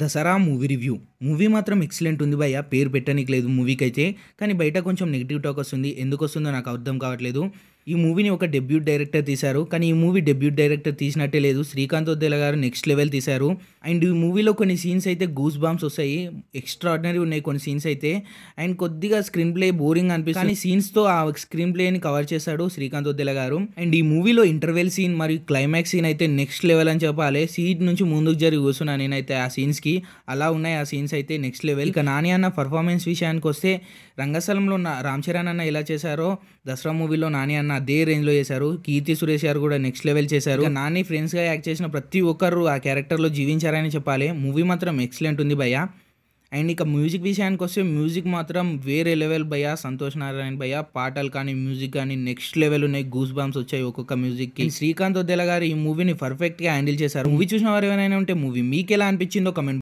Dasara movie review movie మాత్రం excellent ఉంది భయ్య పేరు పెట్టనీకి లేదు మూవీకి అయితే కానీ బయట కొంచెం నెగిటివ్ టాక్ వస్తుంది ఎందుకు వస్తుందో నాకు అర్థం కావట్లేదు ఈ మూవీని ఒక డెబ్యూట్ డైరెక్టర్ తీశారు కానీ ఈ మూవీ డెబ్యూట్ డైరెక్టర్ తీసినట్టే లేదు శ్రీకాంత్ వద్దేల గారు నెక్స్ట్ లెవెల్ తీశారు అండ్ ఈ మూవీలో కొన్ని సీన్స్ అయితే గూస్ బాంబ్స్ వస్తాయి ఎక్స్ట్రాడినరీ ఉన్నాయి కొన్ని సీన్స్ అయితే అండ్ కొద్దిగా స్క్రీన్ ప్లే బోరింగ్ అనిపిస్తుంది కానీ సీన్స్తో ఆ స్క్రీన్ ప్లేని కవర్ చేశాడు శ్రీకాంత్ వద్దేల గారు అండ్ ఈ మూవీలో ఇంటర్వెల్ సీన్ మరియు క్లైమాక్స్ సీన్ అయితే నెక్స్ట్ లెవెల్ అని చెప్పాలి సీట్ నుంచి ముందుకు జరిగి కూర్చున్నాను నేనైతే ఆ సీన్స్కి అలా ఉన్నాయి ఆ సీన్స్ అయితే నెక్స్ట్ లెవెల్ ఇక నాని అన్న పర్ఫార్మెన్స్ విషయానికి వస్తే రంగస్థలంలో రామ్ చరణ్ అన్న ఎలా చేశారో దసరా మూవీలో నాని అన్న అదే రేంజ్లో చేశారు కీర్తి సురేష్ గారు కూడా నెక్స్ట్ లెవెల్ చేశారు నాని ఫ్రెండ్స్గా యాక్ట్ చేసిన ప్రతి ఒక్కరు ఆ క్యారెక్టర్లో జీవించారని చెప్పాలి మూవీ మాత్రం ఎక్సలెంట్ ఉంది భయ్య అండ్ ఇక మ్యూజిక్ విషయానికి వస్తే మ్యూజిక్ మాత్రం వేరే లెవెల్ భయ్య సంతోష్ నారాయణ భయ్య పాటలు కానీ మ్యూజిక్ కానీ నెక్స్ట్ లెవెల్ ఉన్నాయి గూస్ బాంబ్స్ వచ్చాయి ఒక్కొక్క మ్యూజిక్కి శ్రీకాంత్ వద్దెల గారు ఈ మూవీని పర్ఫెక్ట్గా హ్యాండిల్ చేశారు మూవీ చూసిన వారు ఏమైనా ఉంటే మూవీ మీకు ఎలా అనిపించిందో కమెంట్